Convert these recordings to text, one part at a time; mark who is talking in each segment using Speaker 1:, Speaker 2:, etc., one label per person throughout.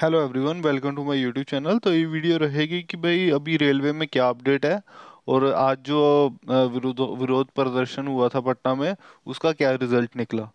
Speaker 1: hello everyone welcome to my YouTube channel तो ये video रहेगी कि भाई अभी रेलवे में क्या अपडेट है और आज जो विरोध विरोध प्रदर्शन हुआ था पटना में उसका क्या रिजल्ट निकला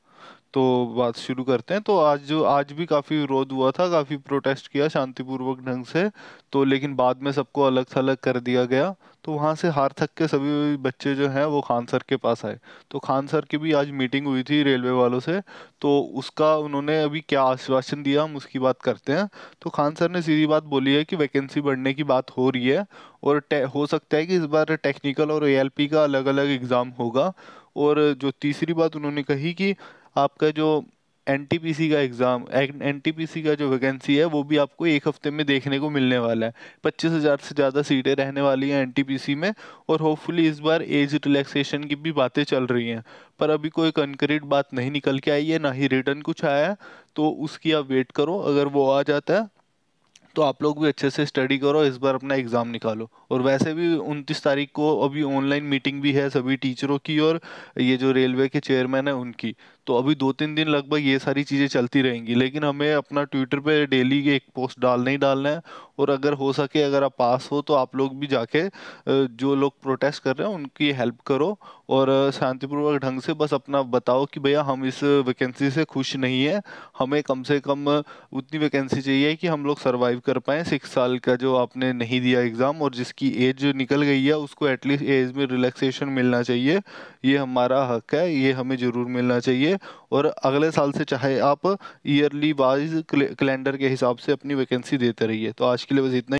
Speaker 1: तो बात शुरू करते हैं तो आज जो आज भी काफ़ी विरोध हुआ था काफ़ी प्रोटेस्ट किया शांतिपूर्वक ढंग से तो लेकिन बाद में सबको अलग थलग कर दिया गया तो वहाँ से हार थक के सभी बच्चे जो हैं वो खान सर के पास आए तो खान सर की भी आज मीटिंग हुई थी रेलवे वालों से तो उसका उन्होंने अभी क्या आश्वासन दिया हम उसकी बात करते हैं तो खान सर ने सीधी बात बोली है कि वैकेंसी बढ़ने की बात हो रही है और हो सकता है कि इस बार टेक्निकल और ए का अलग अलग एग्ज़ाम होगा और जो तीसरी बात उन्होंने कही कि आपका जो एन का एग्ज़ाम एन का जो वैकेंसी है वो भी आपको एक हफ्ते में देखने को मिलने वाला है पच्चीस हज़ार से ज़्यादा सीटें रहने वाली हैं एन में और होपफुली इस बार एज रिलैक्सेशन की भी बातें चल रही हैं पर अभी कोई कंक्रीट बात नहीं निकल के आई है ना ही रिटर्न कुछ आया है तो उसकी आप वेट करो अगर वो आ जाता है तो आप लोग भी अच्छे से स्टडी करो इस बार अपना एग्ज़ाम निकालो और वैसे भी उनतीस तारीख को अभी ऑनलाइन मीटिंग भी है सभी टीचरों की और ये जो रेलवे के चेयरमैन है उनकी तो अभी दो तीन दिन लगभग ये सारी चीज़ें चलती रहेंगी लेकिन हमें अपना ट्विटर पे डेली एक पोस्ट डालना ही डालना है और अगर हो सके अगर आप पास हो तो आप लोग भी जाके जो लोग प्रोटेस्ट कर रहे हैं उनकी हेल्प करो और शांतिपूर्वक ढंग से बस अपना बताओ कि भैया हम इस वैकेंसी से खुश नहीं है हमें कम से कम उतनी वैकेंसी चाहिए कि हम लोग सर्वाइव अचीव कर पाएँ सिक्स साल का जो आपने नहीं दिया एग्ज़ाम और जिसकी एज जो निकल गई है उसको एटलीस्ट एज में रिलैक्सेशन मिलना चाहिए ये हमारा हक है ये हमें ज़रूर मिलना चाहिए और अगले साल से चाहे आप ईयरली वाइज कैलेंडर के हिसाब से अपनी वैकेंसी देते रहिए तो आज के लिए बस इतना